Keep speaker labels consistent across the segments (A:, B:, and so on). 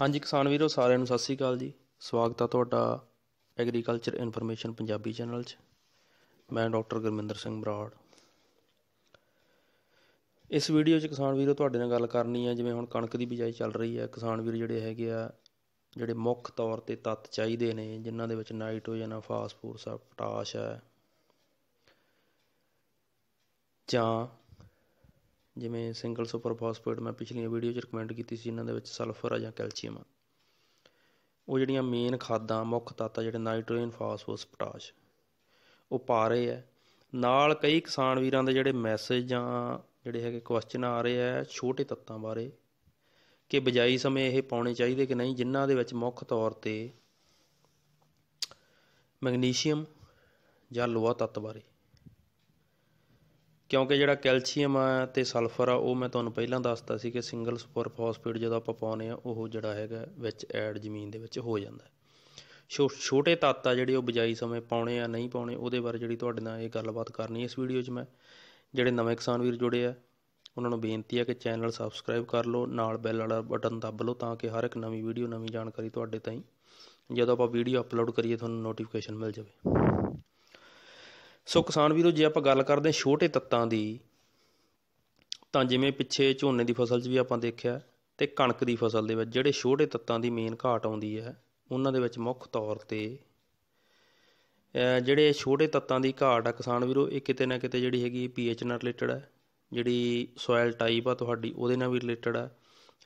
A: ਹਾਂਜੀ ਕਿਸਾਨ ਵੀਰੋ ਸਾਰਿਆਂ ਨੂੰ ਸਤਿ ਸ੍ਰੀ ਅਕਾਲ ਜੀ ਸਵਾਗਤ ਆ ਤੁਹਾਡਾ ਐਗਰੀਕਲਚਰ ਇਨਫੋਰਮੇਸ਼ਨ ਪੰਜਾਬੀ ਚੈਨਲ 'ਚ ਮੈਂ ਡਾਕਟਰ ਗੁਰਮਿੰਦਰ ਸਿੰਘ ਬਰਾੜ ਇਸ ਵੀਡੀਓ 'ਚ ਕਿਸਾਨ ਵੀਰੋ ਤੁਹਾਡੇ ਨਾਲ ਗੱਲ ਕਰਨੀ ਹੈ ਜਿਵੇਂ ਹੁਣ ਕਣਕ ਦੀ ਬਿਜਾਈ ਚੱਲ ਰਹੀ ਹੈ ਕਿਸਾਨ ਵੀਰ ਜਿਹੜੇ ਹੈਗੇ ਆ ਜਿਹੜੇ ਮੁੱਖ ਤੌਰ ਤੇ ਤੱਤ ਚਾਹੀਦੇ ਨੇ ਜਿਨ੍ਹਾਂ ਦੇ ਵਿੱਚ ਨਾਈਟ੍ਰੋਜਨ ਆ ਫਾਸਫੋਰਸ ਆ ਪੋਟਾਸ਼ ਆ ਜਾਂ ਜਿਵੇਂ ਸਿੰਗਲ ਸੁਪਰ ਫਾਸਫੇਟ ਮੈਂ ਪਿਛਲੀਆਂ ਵੀਡੀਓ 'ਚ ਰეკਮੈਂਡ ਕੀਤੀ ਸੀ ਇਹਨਾਂ ਦੇ ਵਿੱਚ ਸਲਫਰ ਆ ਜਾਂ ਕੈਲਸ਼ੀਅਮ ਆ ਉਹ ਜਿਹੜੀਆਂ ਮੇਨ ਖਾਦਾਂ ਮੁੱਖ ਤੱਤ ਆ ਜਿਹੜੇ ਨਾਈਟ੍ਰੋਜਨ ਫਾਸਫੋਰਸ ਪੋਟਾਸ਼ ਉਹ ਪਾ ਰਹੇ ਆ ਨਾਲ ਕਈ ਕਿਸਾਨ ਵੀਰਾਂ ਦੇ ਜਿਹੜੇ ਮੈਸੇਜ ਜਾਂ ਜਿਹੜੇ ਹੈਗੇ ਕੁਐਸਚਨ ਆ ਰਹੇ ਆ ਛੋਟੇ ਤੱਤਾਂ ਬਾਰੇ ਕਿ ਬਜਾਈ ਸਮੇਂ ਇਹ ਪਾਉਣੇ ਚਾਹੀਦੇ ਕਿ ਨਹੀਂ ਜਿਨ੍ਹਾਂ ਦੇ ਵਿੱਚ ਮੁੱਖ ਤੌਰ ਤੇ ਮੈਗਨੀਸ਼ੀਅਮ ਜਾਂ ਲੋਹਾ ਤੱਤ ਬਾਰੇ ਕਿਉਂਕਿ ਜਿਹੜਾ ਕੈਲਸ਼ੀਅਮ ਆ ਤੇ ਸਲਫਰ ਆ ਉਹ ਮੈਂ ਤੁਹਾਨੂੰ ਪਹਿਲਾਂ ਦੱਸਤਾ ਸੀ ਕਿ ਸਿੰਗਲ ਸੁਪਰ ਫਾਸਫੇਟ ਜਦੋਂ ਆਪਾਂ ਪਾਉਨੇ ਆ ਉਹ ਜਿਹੜਾ ਹੈਗਾ ਵਿੱਚ ਐਡ ਜ਼ਮੀਨ ਦੇ ਵਿੱਚ ਹੋ ਜਾਂਦਾ ਛੋਟੇ ਤੱਤ ਆ ਜਿਹੜੇ ਉਹ ਬਜਾਈ ਸਮੇਂ ਪਾਉਨੇ ਆ ਨਹੀਂ ਪਾਉਨੇ ਉਹਦੇ ਬਾਰੇ ਜਿਹੜੀ ਤੁਹਾਡੇ ਨਾਲ ਇਹ ਗੱਲਬਾਤ ਕਰਨੀ ਇਸ ਵੀਡੀਓ 'ਚ ਮੈਂ ਜਿਹੜੇ ਨਵੇਂ ਕਿਸਾਨ ਵੀਰ ਜੁੜੇ ਆ ਉਹਨਾਂ ਨੂੰ ਬੇਨਤੀ ਆ ਕਿ ਚੈਨਲ ਸਬਸਕ੍ਰਾਈਬ ਕਰ ਲਓ ਨਾਲ ਬੈਲ ਵਾਲਾ ਬਟਨ ਦੱਬ ਲਓ ਤਾਂ ਕਿ ਹਰ ਇੱਕ ਨਵੀਂ ਵੀਡੀਓ ਨਵੀਂ ਜਾਣਕਾਰੀ ਤੁਹਾਡੇ ਤਾਈਂ ਜਦੋਂ ਆਪਾਂ ਵੀਡੀਓ ਅਪਲੋਡ ਕਰੀਏ ਤੁਹਾਨੂੰ ਨੋਟੀਫਿਕੇਸ਼ਨ ਮਿਲ ਜਾਵੇ ਸੋ ਕਿਸਾਨ ਵੀਰੋ ਜੇ ਆਪਾਂ ਗੱਲ ਕਰਦੇ ਹਾਂ ਛੋਟੇ ਤੱਤਾਂ ਦੀ ਤਾਂ ਜਿਵੇਂ ਪਿੱਛੇ ਝੋਨੇ ਦੀ ਫਸਲ 'ਚ ਵੀ ਆਪਾਂ ਦੇਖਿਆ ਤੇ ਕਣਕ ਦੀ ਫਸਲ ਦੇ ਵਿੱਚ ਜਿਹੜੇ ਛੋਟੇ ਤੱਤਾਂ ਦੀ ਮੇਨ ਘਾਟ ਆਉਂਦੀ ਹੈ ਉਹਨਾਂ ਦੇ ਵਿੱਚ ਮੁੱਖ ਤੌਰ ਤੇ ਜਿਹੜੇ ਛੋਟੇ ਤੱਤਾਂ ਦੀ ਘਾਟ ਆ ਕਿਸਾਨ ਵੀਰੋ ਇਹ ਕਿਤੇ ਨਾ ਕਿਤੇ ਜਿਹੜੀ ਹੈਗੀ ਪੀਐਚ ਨਾਲ ਰਿਲੇਟਡ ਹੈ ਜਿਹੜੀ ਸੋਇਲ ਟਾਈਪ ਆ ਤੁਹਾਡੀ ਉਹਦੇ ਨਾਲ ਵੀ ਰਿਲੇਟਡ ਆ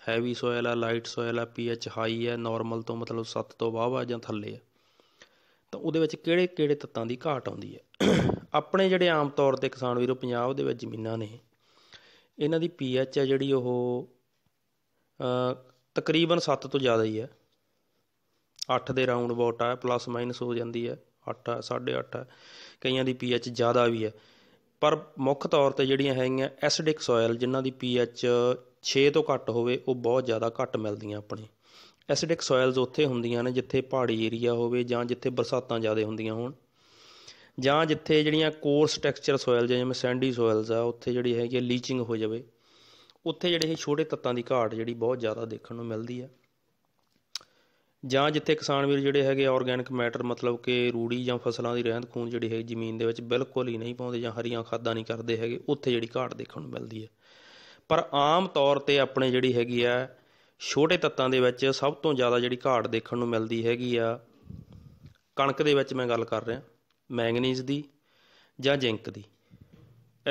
A: ਹੈਵੀ ਸੋਇਲ ਆ ਲਾਈਟ ਸੋਇਲ ਆ ਪੀਐਚ ਹਾਈ ਆ ਨਾਰਮਲ ਤੋਂ ਮਤਲਬ 7 ਤੋਂ ਵਾਵਾ ਜਾਂ ਥੱਲੇ ਆ ਤਾਂ ਉਹਦੇ ਵਿੱਚ ਕਿਹੜੇ ਕਿਹੜੇ ਤੱਤਾਂ ਦੀ ਘਾਟ ਆਉਂਦੀ ਹੈ ਆਪਣੇ ਜਿਹੜੇ ਆਮ ਤੌਰ ਤੇ ਕਿਸਾਨ ਵੀਰੋ ਪੰਜਾਬ ਦੇ ਵਿੱਚ ਜ਼ਮੀਨਾਂ ਨੇ ਇਹਨਾਂ ਦੀ ਪੀਐਚ ਹੈ ਜਿਹੜੀ ਉਹ ਤਕਰੀਬਨ 7 ਤੋਂ ਜ਼ਿਆਦਾ ਹੀ ਹੈ 8 ਦੇ ਰਾਉਂਡ ਬੋਟ ਆ ਪਲੱਸ ਮਾਈਨਸ ਹੋ ਜਾਂਦੀ ਹੈ 8 8.5 8 ਕਈਆਂ ਦੀ ਪੀਐਚ ਜ਼ਿਆਦਾ ਵੀ ਹੈ ਪਰ ਮੁੱਖ ਤੌਰ ਤੇ ਜਿਹੜੀਆਂ ਹੈਗੀਆਂ ਐਸਿਡਿਕ ਸੋਇਲ ਜਿਨ੍ਹਾਂ ਦੀ ਪੀਐਚ 6 ਤੋਂ ਘੱਟ ਹੋਵੇ ਉਹ ਬਹੁਤ ਜ਼ਿਆਦਾ ਘੱਟ ਮਿਲਦੀਆਂ ਆਪਣੇ ਐਸਿਡਿਕ ਸੋਇਲਸ ਉੱਥੇ ਹੁੰਦੀਆਂ ਨੇ ਜਿੱਥੇ ਪਹਾੜੀ ਏਰੀਆ ਹੋਵੇ ਜਾਂ ਜਿੱਥੇ ਬਰਸਾਤਾਂ ਜ਼ਿਆਦਾ ਹੁੰਦੀਆਂ ਹੋਣ ਜਾਂ ਜਿੱਥੇ ਜਿਹੜੀਆਂ ਕੋਰਸ ਟੈਕਸਚਰ ਸੋਇਲ ਜਿਵੇਂ ਸੈਂਡੀ ਸੋਇਲਸ ਆ ਉੱਥੇ ਜਿਹੜੀ ਹੈਗੀ ਲੀਚਿੰਗ ਹੋ ਜਾਵੇ ਉੱਥੇ ਜਿਹੜੇ ਇਹ ਛੋਟੇ ਤੱਤਾਂ ਦੀ ਘਾਟ ਜਿਹੜੀ ਬਹੁਤ ਜ਼ਿਆਦਾ ਦੇਖਣ ਨੂੰ ਮਿਲਦੀ ਆ ਜਾਂ ਜਿੱਥੇ ਕਿਸਾਨ ਵੀਰ ਜਿਹੜੇ ਹੈਗੇ ਆਰਗੈਨਿਕ ਮੈਟਰ ਮਤਲਬ ਕਿ ਰੂੜੀ ਜਾਂ ਫਸਲਾਂ ਦੀ ਰਹਿੰਦ ਖੂਨ ਜਿਹੜੀ ਹੈ ਜ਼ਮੀਨ ਦੇ ਵਿੱਚ ਬਿਲਕੁਲ ਹੀ ਨਹੀਂ ਪਾਉਂਦੇ ਜਾਂ ਹਰੀਆਂ ਖਾਦਾਂ ਨਹੀਂ ਕਰਦੇ ਹੈਗੇ ਉੱਥੇ ਜਿਹੜੀ ਘਾਟ ਦੇਖਣ ਨੂੰ ਮਿਲਦੀ ਹੈ ਪਰ ਆਮ ਤੌਰ ਤੇ ਆਪਣੇ ਜਿਹੜੀ ਹੈਗੀ ਆ ਛੋਟੇ ਤੱਤਾਂ ਦੇ ਵਿੱਚ ਸਭ ਤੋਂ ਜ਼ਿਆਦਾ ਜਿਹੜੀ ਘਾਟ ਦੇਖਣ ਨੂੰ ਮਿਲਦੀ ਹੈਗੀ ਆ ਕਣਕ ਦੇ ਵਿੱਚ ਮੈਂ ਗੱਲ ਕਰ ਰਿਹਾ ਮੈਂਗਨੀਜ਼ ਦੀ ਜਾਂ ਜ਼ਿੰਕ ਦੀ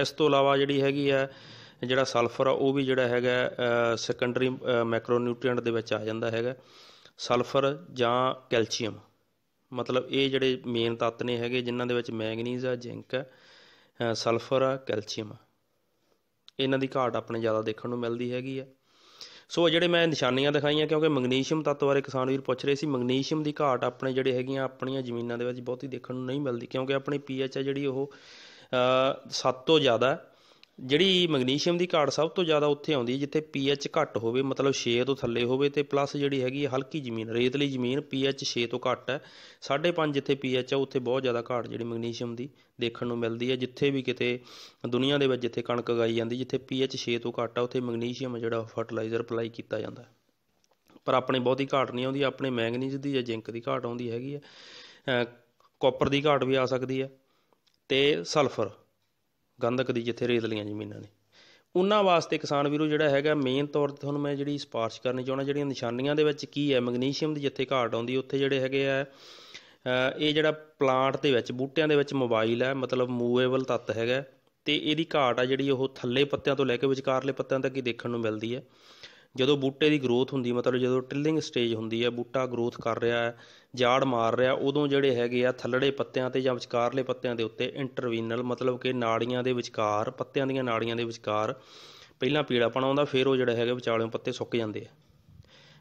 A: ਇਸ ਤੋਂ ਇਲਾਵਾ ਜਿਹੜੀ ਹੈਗੀ ਆ ਜਿਹੜਾ ਸਲਫਰ ਆ ਉਹ ਵੀ ਜਿਹੜਾ ਹੈਗਾ ਸੈਕੰਡਰੀ ਮੈਕਰੋਨਿਊਟ੍ਰੀਐਂਟ ਦੇ ਵਿੱਚ ਆ ਜਾਂਦਾ ਹੈਗਾ ਸਲਫਰ ਜਾਂ ਕੈਲਸ਼ੀਅਮ ਮਤਲਬ ਇਹ ਜਿਹੜੇ ਮੇਨ ਤੱਤ ਨੇ ਹੈਗੇ ਜਿਨ੍ਹਾਂ ਦੇ ਵਿੱਚ ਮੈਂਗਨੀਜ਼ ਆ ਜ਼ਿੰਕ ਆ ਸਲਫਰ ਆ ਕੈਲਸ਼ੀਅਮ ਇਹਨਾਂ ਦੀ ਘਾਟ ਆਪਣੇ ਜ਼ਿਆਦਾ ਦੇਖਣ ਨੂੰ ਮਿਲਦੀ ਹੈਗੀ ਆ ਸੋ ਜਿਹੜੇ ਮੈਂ ਨਿਸ਼ਾਨੀਆਂ ਦਿਖਾਈਆਂ ਕਿਉਂਕਿ ਮੈਗਨੀਸ਼ੀਅਮ ਤੱਤ ਬਾਰੇ ਕਿਸਾਨ ਵੀਰ ਪੁੱਛ ਰਹੇ ਸੀ ਮੈਗਨੀਸ਼ੀਅਮ ਦੀ ਘਾਟ ਆਪਣੇ ਜਿਹੜੇ ਹੈਗੀਆਂ ਆਪਣੀਆਂ ਜ਼ਮੀਨਾਂ ਦੇ ਵਿੱਚ ਬਹੁਤੀ ਦੇਖਣ ਨੂੰ ਨਹੀਂ ਮਿਲਦੀ ਕਿਉਂਕਿ ਆਪਣੀ ਪੀਐਚ ਹੈ ਜਿਹੜੀ ਉਹ 7 ਤੋਂ ਜ਼ਿਆਦਾ ਜਿਹੜੀ ਮੈਗਨੀਸ਼ੀਅਮ ਦੀ ਘਾਟ ਸਭ ਤੋਂ ਜ਼ਿਆਦਾ ਉੱਥੇ ਆਉਂਦੀ ਹੈ ਜਿੱਥੇ ਪੀਐਚ ਘੱਟ ਹੋਵੇ ਮਤਲਬ 6 ਤੋਂ ਥੱਲੇ ਹੋਵੇ ਤੇ ਪਲੱਸ ਜਿਹੜੀ ਹੈਗੀ ਹਲਕੀ ਜ਼ਮੀਨ ਰੇਤਲੀ ਜ਼ਮੀਨ ਪੀਐਚ 6 ਤੋਂ ਘੱਟ ਹੈ 5.5 ਜਿੱਥੇ ਪੀਐਚ ਹੈ ਉੱਥੇ ਬਹੁਤ ਜ਼ਿਆਦਾ ਘਾਟ ਜਿਹੜੀ ਮੈਗਨੀਸ਼ੀਅਮ ਦੀ ਦੇਖਣ ਨੂੰ ਮਿਲਦੀ ਹੈ ਜਿੱਥੇ ਵੀ ਕਿਤੇ ਦੁਨੀਆ ਦੇ ਵਿੱਚ ਜਿੱਥੇ ਕਣਕ ਉਗਾਈ ਜਾਂਦੀ ਜਿੱਥੇ ਪੀਐਚ 6 ਤੋਂ ਘੱਟ ਹੈ ਉੱਥੇ ਮੈਗਨੀਸ਼ੀਅਮ ਜਿਹੜਾ ਫਰਟੀਲਾਈਜ਼ਰ ਅਪਲਾਈ ਕੀਤਾ ਜਾਂਦਾ ਪਰ ਆਪਣੇ ਬਹੁਤੀ ਘਾਟ ਨਹੀਂ ਆਉਂਦੀ ਆਪਣੇ ਮੈਗਨੀਜ਼ ਦੀ ਜਾਂ ਜ਼ਿੰਕ ਦੀ ਘਾਟ ਆਉਂਦੀ ਹੈਗੀ ਹੈ ਕਾਪਰ ਦੀ ਘਾਟ ਵੀ ਆ ਸਕਦੀ ਹੈ ਤੇ ਸਲਫਰ ਗੰਧਕ ਦੀ ਜਿੱਥੇ ਰੇਤ ਲੀਆਂ ਜ਼ਮੀਨਾਂ ਨੇ ਉਹਨਾਂ ਵਾਸਤੇ ਕਿਸਾਨ ਵੀਰੋ ਜਿਹੜਾ ਹੈਗਾ ਮੇਨ ਤੌਰ ਤੇ ਤੁਹਾਨੂੰ ਮੈਂ ਜਿਹੜੀ ਸਪਾਰਸ਼ ਕਰਨੀ ਚਾਹਣਾ ਜਿਹੜੀਆਂ ਨਿਸ਼ਾਨੀਆਂ ਦੇ ਵਿੱਚ ਕੀ ਹੈ ਮੈਗਨੀਸ਼ੀਅਮ ਦੀ ਜਿੱਥੇ ਘਾਟ ਆਉਂਦੀ ਉੱਥੇ ਜਿਹੜੇ ਹੈਗੇ ਆ ਇਹ ਜਿਹੜਾ ਪਲਾਂਟ ਦੇ ਵਿੱਚ ਬੂਟਿਆਂ ਦੇ ਵਿੱਚ ਮੋਬਾਈਲ ਹੈ ਮਤਲਬ ਮੂਵੇਬਲ ਤੱਤ ਹੈਗਾ ਤੇ ਇਹਦੀ ਘਾਟ ਆ ਜਿਹੜੀ ਉਹ ਥੱਲੇ ਪੱਤਿਆਂ ਤੋਂ ਲੈ ਕੇ ਵਿਚਕਾਰਲੇ ਪੱਤਿਆਂ ਤੱਕ ਹੀ ਦੇਖਣ ਨੂੰ ਮਿਲਦੀ ਹੈ ਜਦੋਂ ਬੂਟੇ ਦੀ ਗਰੋਥ ਹੁੰਦੀ ਮਤਲਬ ਜਦੋਂ ਟਿਲਿੰਗ ਸਟੇਜ ਹੁੰਦੀ ਹੈ ਬੂਟਾ ਗਰੋਥ ਕਰ ਰਿਹਾ ਹੈ ਝਾੜ ਮਾਰ ਰਿਹਾ ਉਦੋਂ ਜਿਹੜੇ ਹੈਗੇ ਆ ਥੱਲੜੇ ਪੱਤਿਆਂ ਤੇ ਜਾਂ ਵਿਚਕਾਰਲੇ ਪੱਤਿਆਂ ਦੇ ਉੱਤੇ ਇੰਟਰਵੀਨਲ ਮਤਲਬ ਕਿ ਨਾੜੀਆਂ ਦੇ ਵਿਚਕਾਰ ਪੱਤਿਆਂ ਦੀਆਂ ਨਾੜੀਆਂ ਦੇ ਵਿਚਕਾਰ ਪਹਿਲਾਂ ਪੀਲਾਪਣ ਆਉਂਦਾ ਫਿਰ ਉਹ ਜਿਹੜਾ ਹੈਗਾ ਵਿਚਾਲਿਓਂ ਪੱਤੇ ਸੁੱਕ ਜਾਂਦੇ ਆ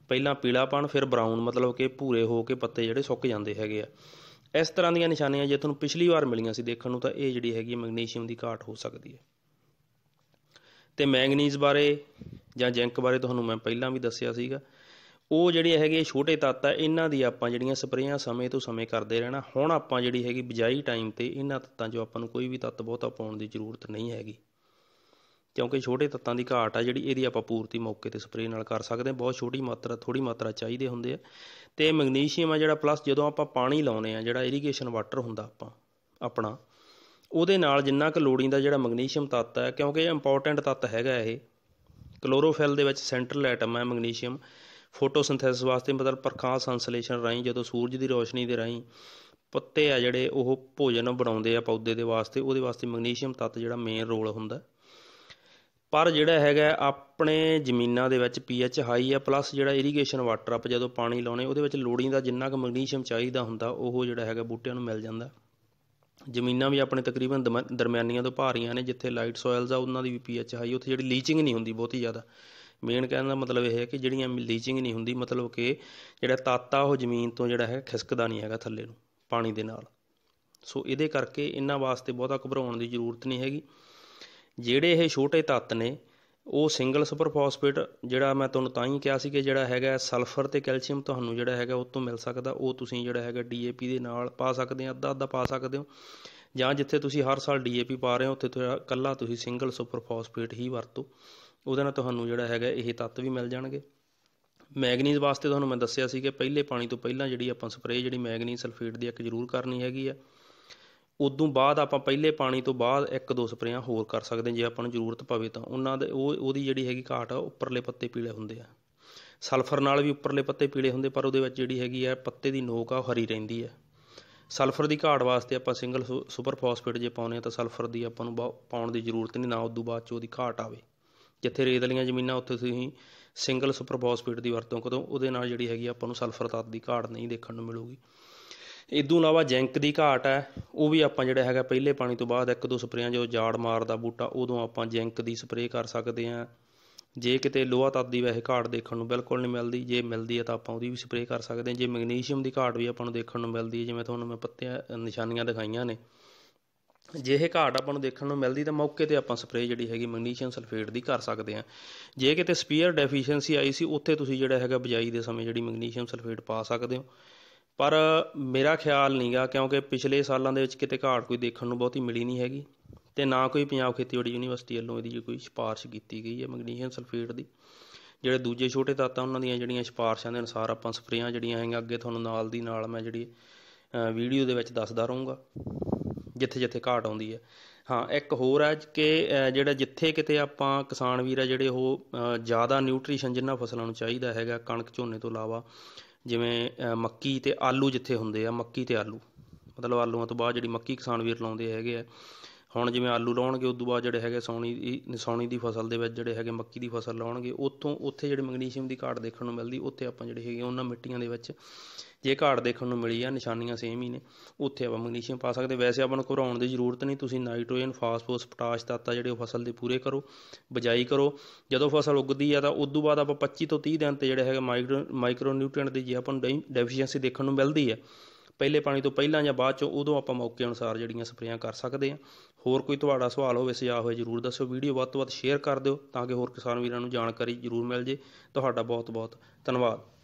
A: ਪਹਿਲਾਂ ਪੀਲਾਪਣ ਫਿਰ ਬਰਾਊਨ ਮਤਲਬ ਕਿ ਭੂਰੇ ਹੋ ਕੇ ਪੱਤੇ ਜਿਹੜੇ ਸੁੱਕ ਜਾਂਦੇ ਹੈਗੇ ਆ ਇਸ ਤਰ੍ਹਾਂ ਦੀਆਂ ਨਿਸ਼ਾਨੀਆਂ ਜੇ ਤੁਹਾਨੂੰ ਪਿਛਲੀ ਵਾਰ ਮਿਲੀਆਂ ਸੀ ਦੇਖਣ ਨੂੰ ਤਾਂ ਇਹ ਜਿਹੜੀ ਹੈਗੀ ਮੈਗਨੀਸ਼ੀਅਮ ਦੀ ਘਾਟ ਹੋ ਸਕਦੀ ਹੈ ਤੇ ਮੈਗਨੀਜ਼ ਬਾਰੇ ਜਾਂ ਜਿੰਕ ਬਾਰੇ ਤੁਹਾਨੂੰ ਮੈਂ ਪਹਿਲਾਂ ਵੀ ਦੱਸਿਆ ਸੀਗਾ ਉਹ ਜਿਹੜੇ ਹੈਗੇ ਛੋਟੇ ਤੱਤ ਆ ਇਹਨਾਂ ਦੀ ਆਪਾਂ ਜਿਹੜੀਆਂ ਸਪਰੇਆਂ ਸਮੇਂ ਤੋਂ ਸਮੇਂ ਕਰਦੇ ਰਹਿਣਾ ਹੁਣ ਆਪਾਂ ਜਿਹੜੀ ਹੈਗੀ ਬਿਜਾਈ ਟਾਈਮ ਤੇ ਇਹਨਾਂ ਤੱਤਾਂ ਜੋ ਆਪਾਂ ਨੂੰ ਕੋਈ ਵੀ ਤੱਤ ਬਹੁਤਾ ਪਾਉਣ ਦੀ ਜ਼ਰੂਰਤ ਨਹੀਂ ਹੈਗੀ ਕਿਉਂਕਿ ਛੋਟੇ ਤੱਤਾਂ ਦੀ ਘਾਟ ਆ ਜਿਹੜੀ ਇਹਦੀ ਆਪਾਂ ਪੂਰਤੀ ਮੌਕੇ ਤੇ ਸਪਰੇ ਨਾਲ ਕਰ ਸਕਦੇ ਹਾਂ ਬਹੁਤ ਛੋਟੀ ਮਾਤਰਾ ਥੋੜੀ ਮਾਤਰਾ ਚਾਹੀਦੇ ਹੁੰਦੇ ਆ ਤੇ ਮੈਗਨੀਸ਼ੀਅਮ ਆ ਜਿਹੜਾ ਪਲੱਸ ਜਦੋਂ ਆਪਾਂ ਪਾਣੀ ਲਾਉਨੇ ਆ ਜਿਹੜਾ ਇਰੀਗੇਸ਼ਨ ਵਾਟਰ ਹੁੰਦਾ ਆਪਾਂ ਆਪਣਾ ਉਹਦੇ ਨਾਲ ਜਿੰਨਾ ਕੁ ਲੋੜੀਂਦਾ ਜਿਹੜਾ ਮੈਗਨੀਸ਼ੀਅਮ ਤੱਤ ਆ ਕਿਉਂਕਿ ਇਹ ਇੰਪੋਰਟੈਂਟ ਤੱਤ ਹੈਗਾ ਇਹ ਕਲੋਰੋਫਿਲ ਦੇ ਵਿੱਚ ਸੈਂਟਰਲ ਐਟਮ ਹੈ ਮੈਗਨੀਸ਼ੀਅਮ ਫੋਟੋਸਿੰਥੈਸਿਸ ਵਾਸਤੇ ਮਤਲਬ ਪ੍ਰਕਾਸ਼ ਸੰਸਲੇਸ਼ਨ ਰਾਹੀਂ ਜਦੋਂ ਸੂਰਜ ਦੀ ਰੋਸ਼ਨੀ ਦੇ ਰਾਹੀਂ ਪੱਤੇ ਆ ਜਿਹੜੇ ਉਹ ਭੋਜਨ ਬਣਾਉਂਦੇ ਆ ਪੌਦੇ ਦੇ ਵਾਸਤੇ ਉਹਦੇ ਵਾਸਤੇ ਮੈਗਨੀਸ਼ੀਅਮ ਤੱਤ ਜਿਹੜਾ ਮੇਨ ਰੋਲ ਹੁੰਦਾ ਪਰ ਜਿਹੜਾ ਹੈਗਾ ਆਪਣੇ ਜ਼ਮੀਨਾਂ ਦੇ ਵਿੱਚ ਪੀਐਚ ਹਾਈ ਆ ਪਲੱਸ ਜਿਹੜਾ ਇਰੀਗੇਸ਼ਨ ਵਾਟਰ ਆਪ ਜਦੋਂ ਪਾਣੀ ਲਾਉਣੇ ਉਹਦੇ ਵਿੱਚ ਲੋੜੀਂਦਾ ਜਿੰਨਾ ਕੁ ਮੈਗਨੀਸ਼ੀਅਮ ਚਾਹੀਦਾ ਹੁੰਦਾ ਉਹ ਜਿਹੜਾ ਹੈਗਾ ਬੂਟਿਆਂ ਨੂੰ ਮਿਲ ਜਾਂਦਾ ਜ਼ਮੀਨਾਂ ਵੀ ਆਪਣੇ ਤਕਰੀਬਨ ਦਰਮਿਆਨੀਆਂ ਤੋਂ ਭਾਰੀਆਂ ਨੇ ਜਿੱਥੇ ਲਾਈਟ ਸੋਇਲਸ ਆ ਉਹਨਾਂ ਦੀ ਵੀ ਪੀਐਚ ਹਾਈ ਉੱਥੇ ਜਿਹੜੀ ਲੀਚਿੰਗ ਨਹੀਂ ਹੁੰਦੀ ਬਹੁਤੀ ਜ਼ਿਆਦਾ ਮੇਨ ਕਹਿਣ ਦਾ ਮਤਲਬ ਇਹ ਹੈ ਕਿ ਜਿਹੜੀਆਂ ਲੀਚਿੰਗ ਨਹੀਂ ਹੁੰਦੀ ਮਤਲਬ ਕਿ ਜਿਹੜਾ ਤਾਤਾ ਉਹ ਜ਼ਮੀਨ ਤੋਂ ਜਿਹੜਾ ਹੈ ਖਿਸਕਦਾ ਨਹੀਂ ਹੈਗਾ ਥੱਲੇ ਨੂੰ ਪਾਣੀ ਦੇ ਨਾਲ ਸੋ ਇਹਦੇ ਕਰਕੇ ਇਹਨਾਂ ਵਾਸਤੇ ਬਹੁਤਾ ਘਬਰਾਉਣ ਦੀ ਜ਼ਰੂਰਤ ਨਹੀਂ ਹੈਗੀ ਜਿਹੜੇ ਇਹ ਛੋਟੇ ਤੱਤ ਨੇ ਉਹ ਸਿੰਗਲ ਸੁਪਰ ਫਾਸਫੇਟ ਜਿਹੜਾ ਮੈਂ ਤੁਹਾਨੂੰ ਤਾਂ ਹੀ ਕਿਹਾ ਸੀ ਕਿ ਜਿਹੜਾ ਹੈਗਾ ਸਲਫਰ ਤੇ ਕੈਲਸ਼ੀਅਮ ਤੁਹਾਨੂੰ ਜਿਹੜਾ ਹੈਗਾ ਉਹ ਤੋਂ ਮਿਲ ਸਕਦਾ ਉਹ ਤੁਸੀਂ ਜਿਹੜਾ ਹੈਗਾ ਡੀਏਪੀ ਦੇ ਨਾਲ ਪਾ ਸਕਦੇ ਆ ਅੱਧਾ ਅੱਧਾ ਪਾ ਸਕਦੇ ਹੋ ਜਾਂ ਜਿੱਥੇ ਤੁਸੀਂ ਹਰ ਸਾਲ ਡੀਏਪੀ ਪਾ ਰਹੇ ਹੋ ਉੱਥੇ ਤੁਸੀਂ ਕੱਲਾ ਤੁਸੀਂ ਸਿੰਗਲ ਸੁਪਰ ਫਾਸਫੇਟ ਹੀ ਵਰਤੋ ਉਹਦੇ ਨਾਲ ਤੁਹਾਨੂੰ ਜਿਹੜਾ ਹੈਗਾ ਇਹ ਤੱਤ ਵੀ ਮਿਲ ਜਾਣਗੇ ਮੈਗਨੀਜ਼ ਵਾਸਤੇ ਤੁਹਾਨੂੰ ਮੈਂ ਦੱਸਿਆ ਸੀ ਕਿ ਪਹਿਲੇ ਪਾਣੀ ਤੋਂ ਪਹਿਲਾਂ ਜਿਹੜੀ ਆਪਾਂ ਸਪਰੇਅ ਜਿਹੜੀ ਮੈਗਨੀਜ਼ ਸਲਫੇਟ ਦੀ ਇੱਕ ਜ਼ਰੂਰ ਕਰਨੀ ਹੈਗੀ ਆ ਉਦੋਂ ਬਾਅਦ ਆਪਾਂ ਪਹਿਲੇ ਪਾਣੀ ਤੋਂ ਬਾਅਦ ਇੱਕ ਦੋ ਸਪਰੇਆਂ ਹੋਰ ਕਰ ਸਕਦੇ ਜੇ ਆਪਾਂ ਨੂੰ ਜ਼ਰੂਰਤ ਪਵੇ ਤਾਂ ਉਹਨਾਂ ਦੇ ਉਹ ਉਹਦੀ ਜਿਹੜੀ ਹੈਗੀ ਘਾਟ ਆ ਉੱਪਰਲੇ ਪੱਤੇ ਪੀਲੇ ਹੁੰਦੇ ਆ ਸਲਫਰ ਨਾਲ ਵੀ ਉੱਪਰਲੇ ਪੱਤੇ ਪੀਲੇ ਹੁੰਦੇ ਪਰ ਉਹਦੇ ਵਿੱਚ ਜਿਹੜੀ ਹੈਗੀ ਆ ਪੱਤੇ ਦੀ ਨੋਕ ਆ ਉਹ ਹਰੀ ਰਹਿੰਦੀ ਆ ਸਲਫਰ ਦੀ ਘਾਟ ਵਾਸਤੇ ਆਪਾਂ ਸਿੰਗਲ ਸੁਪਰ ਫਾਸਫੇਟ ਜੇ ਪਾਉਨੇ ਆ ਤਾਂ ਸਲਫਰ ਦੀ ਆਪਾਂ ਨੂੰ ਪਾਉਣ ਦੀ ਜ਼ਰੂਰਤ ਨਹੀਂ ਨਾ ਉਦੋਂ ਬਾਅਦ ਚ ਉਹਦੀ ਘਾਟ ਆਵੇ ਜਿੱਥੇ ਰੇਤ ਵਾਲੀਆਂ ਜ਼ਮੀਨਾਂ ਉੱਥੇ ਤੁਸੀਂ ਸਿੰਗਲ ਸੁਪਰ ਫਾਸਫੇਟ ਦੀ ਵਰਤੋਂ ਕਰੋ ਉਹਦੇ ਨਾਲ ਜਿਹੜੀ ਹੈਗੀ ਆਪਾਂ ਨੂੰ ਸਲਫਰ ਤੱਤ ਦੀ ਘਾਟ ਨਹੀਂ ਦੇਖਣ ਨੂੰ ਮਿਲੂਗੀ ਇਦੋਂ ਇਲਾਵਾ ਜੈਂਕ ਦੀ ਘਾਟ ਹੈ ਉਹ ਵੀ ਆਪਾਂ ਜਿਹੜਾ ਹੈਗਾ ਪਹਿਲੇ ਪਾਣੀ ਤੋਂ ਬਾਅਦ ਇੱਕ ਦੋ ਸਪਰੇਆਂ ਜੋ ਜਾੜ ਮਾਰਦਾ ਬੂਟਾ ਉਦੋਂ ਆਪਾਂ ਜੈਂਕ ਦੀ ਸਪਰੇ ਕਰ ਸਕਦੇ ਹਾਂ ਜੇ ਕਿਤੇ ਲੋਹਾ ਤੱਤ ਦੀ ਵੈਸੇ ਘਾਟ ਦੇਖਣ ਨੂੰ ਬਿਲਕੁਲ ਨਹੀਂ ਮਿਲਦੀ ਜੇ ਮਿਲਦੀ ਹੈ ਤਾਂ ਆਪਾਂ ਉਹਦੀ ਵੀ ਸਪਰੇ ਕਰ ਸਕਦੇ ਹਾਂ ਜੇ ਮੈਗਨੀਸ਼ੀਅਮ ਦੀ ਘਾਟ ਵੀ ਆਪਾਂ ਨੂੰ ਦੇਖਣ ਨੂੰ ਮਿਲਦੀ ਹੈ ਜਿਵੇਂ ਤੁਹਾਨੂੰ ਮੈਂ ਪੱਤੇ ਨਿਸ਼ਾਨੀਆਂ ਦਿਖਾਈਆਂ ਨੇ ਜੇ ਇਹ ਘਾਟ ਆਪਾਂ ਨੂੰ ਦੇਖਣ ਨੂੰ ਮਿਲਦੀ ਤਾਂ ਮੌਕੇ ਤੇ ਆਪਾਂ ਸਪਰੇ ਜਿਹੜੀ ਹੈਗੀ ਮੈਗਨੀਸ਼ੀਅਮ ਸਲਫੇਟ ਦੀ ਕਰ ਸਕਦੇ ਹਾਂ ਜੇ ਕਿਤੇ ਸਪੀਅਰ ਡੈਫੀਸ਼ੀਐਂਸੀ ਆਈ ਸੀ ਉੱਥੇ ਤੁਸੀਂ ਜਿਹੜਾ ਹੈਗਾ ਬਜਾਈ ਦੇ ਸਮੇਂ ਜਿਹੜੀ ਮੈਗਨੀਸ਼ੀਅਮ ਸਲਫੇਟ ਪਾ ਸਕਦੇ ਹੋ ਪਰ ਮੇਰਾ ਖਿਆਲ ਨਹੀਂਗਾ ਕਿਉਂਕਿ ਪਿਛਲੇ ਸਾਲਾਂ ਦੇ ਵਿੱਚ ਕਿਤੇ ਘਾਟ ਕੋਈ ਦੇਖਣ ਨੂੰ ਬਹੁਤੀ ਮਿਲੀ ਨਹੀਂ ਹੈਗੀ ਤੇ ਨਾ ਕੋਈ ਪੰਜਾਬ ਖੇਤੀਬਾੜੀ ਯੂਨੀਵਰਸਿਟੀ ਵੱਲੋਂ ਇਹਦੀ ਕੋਈ ਸਿਫਾਰਿਸ਼ ਕੀਤੀ ਗਈ ਹੈ ਮੈਗਨੀਸ਼ੀਅਮ ਸਲਫੇਟ ਦੀ ਜਿਹੜੇ ਦੂਜੇ ਛੋਟੇ ਤੱਤਾਂ ਉਹਨਾਂ ਦੀਆਂ ਜਿਹੜੀਆਂ ਸਿਫਾਰਿਸ਼ਾਂ ਦੇ ਅਨੁਸਾਰ ਆਪਾਂ ਸਪਰੇਆਂ ਜਿਹੜੀਆਂ ਹੈਗੀਆਂ ਅੱਗੇ ਤੁਹਾਨੂੰ ਨਾਲ ਦੀ ਨਾਲ ਮੈਂ ਜਿਹੜੀ ਵੀਡੀਓ ਦੇ ਵਿੱਚ ਦੱਸਦਾ ਰਹੂੰਗਾ ਜਿੱਥੇ ਜਿੱਥੇ ਘਾਟ ਆਉਂਦੀ ਹੈ ਹਾਂ ਇੱਕ ਹੋਰ ਹੈ ਕਿ ਜਿਹੜਾ ਜਿੱਥੇ ਕਿਤੇ ਆਪਾਂ ਕਿਸਾਨ ਵੀਰ ਆ ਜਿਹੜੇ ਉਹ ਜ਼ਿਆਦਾ ਨਿਊਟ੍ਰੀਸ਼ਨ ਜਿੰਨਾ ਫਸਲਾਂ ਨੂੰ ਚਾਹੀਦਾ ਹੈਗਾ ਕਣਕ ਝੋਨੇ ਤੋਂ ਇਲਾਵਾ ਜਿਵੇਂ ਮੱਕੀ ਤੇ ਆਲੂ ਜਿੱਥੇ ਹੁੰਦੇ ਆ ਮੱਕੀ ਤੇ ਆਲੂ ਮਤਲਬ ਆਲੂਆਂ ਤੋਂ ਬਾਅਦ ਜਿਹੜੀ ਮੱਕੀ ਕਿਸਾਨ ਵੀਰ ਲਾਉਂਦੇ ਹੈਗੇ ਆ ਹੁਣ ਜਿਵੇਂ ਆਲੂ ਲਾਉਣਗੇ ਉਸ ਤੋਂ ਬਾਅਦ ਜਿਹੜੇ ਹੈਗੇ ਸੌਣੀ ਦੀ ਸੌਣੀ ਦੀ ਫਸਲ ਦੇ ਵਿੱਚ ਜਿਹੜੇ ਹੈਗੇ ਮੱਕੀ ਦੀ ਫਸਲ ਲਾਉਣਗੇ ਉੱਥੋਂ ਉੱਥੇ ਜਿਹੜੇ ਮੈਗਨੀਸ਼ੀਅਮ ਦੀ ਘਾਟ ਦੇਖਣ ਨੂੰ ਮਿਲਦੀ ਉੱਥੇ ਆਪਾਂ ਜਿਹੜੇ ਹੈਗੇ ਉਹਨਾਂ ਮਿੱਟੀਆਂ ਦੇ ਵਿੱਚ ਜੇ ਘਾਟ ਦੇਖਣ ਨੂੰ ਮਿਲੀ ਆ ਨਿਸ਼ਾਨੀਆਂ ਸੇਮ ਹੀ ਨੇ ਉੱਥੇ ਆਪਾਂ ਮੈਗਨੀਸ਼ੀਅਮ ਪਾ ਸਕਦੇ ਵੈਸੇ ਆਪਾਂ ਨੂੰ ਘਰਾਉਣ ਦੀ ਜ਼ਰੂਰਤ ਨਹੀਂ ਤੁਸੀਂ ਨਾਈਟ੍ਰੋਜਨ ਫਾਸਫੋਰਸ ਪੋਟਾਸ਼ ਤੱਤ ਆ ਜਿਹੜੇ ਉਹ ਫਸਲ ਦੇ ਪੂਰੇ ਕਰੋ ਬਜਾਈ ਕਰੋ ਜਦੋਂ ਫਸਲ ਉੱਗਦੀ ਆ ਤਾਂ ਉਸ ਤੋਂ ਬਾਅਦ ਆਪਾਂ 25 ਤੋਂ 30 ਦਿਨ ਤੇ ਜਿਹੜੇ ਹੈਗੇ ਮਾਈਕਰੋ ਮਾਈਕਰੋ ਨਿਊਟ੍ਰੀਐਂਟ ਦੀ ਜੇ ਆਪਾਂ ਨੂੰ ਡੈਫੀਸ਼ੀਐਂਸੀ ਦੇਖਣ ਨੂੰ ਮਿਲਦੀ ਆ ਪਹਿਲੇ ਪਾਣੀ ਤੋਂ ਪਹਿਲਾਂ ਜਾਂ ਬਾਅਦ ਚੋਂ ਉਦੋਂ ਆਪਾਂ ਮੌਕੇ ਅਨੁਸਾਰ ਜਿਹੜੀਆਂ ਸਪਰੇਆਂ ਕਰ ਸਕਦੇ ਹਾਂ ਹੋਰ ਕੋਈ ਤੁਹਾਡਾ ਸਵਾਲ ਹੋਵੇ ਸੁਝਾਅ ਹੋਵੇ ਜਰੂਰ ਦੱਸਿਓ ਵੀਡੀਓ ਵੱਧ ਤੋਂ ਵੱਧ ਸ਼ੇਅਰ ਕਰ ਦਿਓ ਤਾਂ ਕਿ ਹੋਰ ਕਿਸਾਨ ਵੀਰਾਂ ਨੂੰ ਜਾਣਕਾਰੀ ਜਰੂਰ ਮਿਲ ਜੇ ਤੁਹਾਡਾ ਬਹੁਤ ਬਹੁਤ ਧੰਨਵਾਦ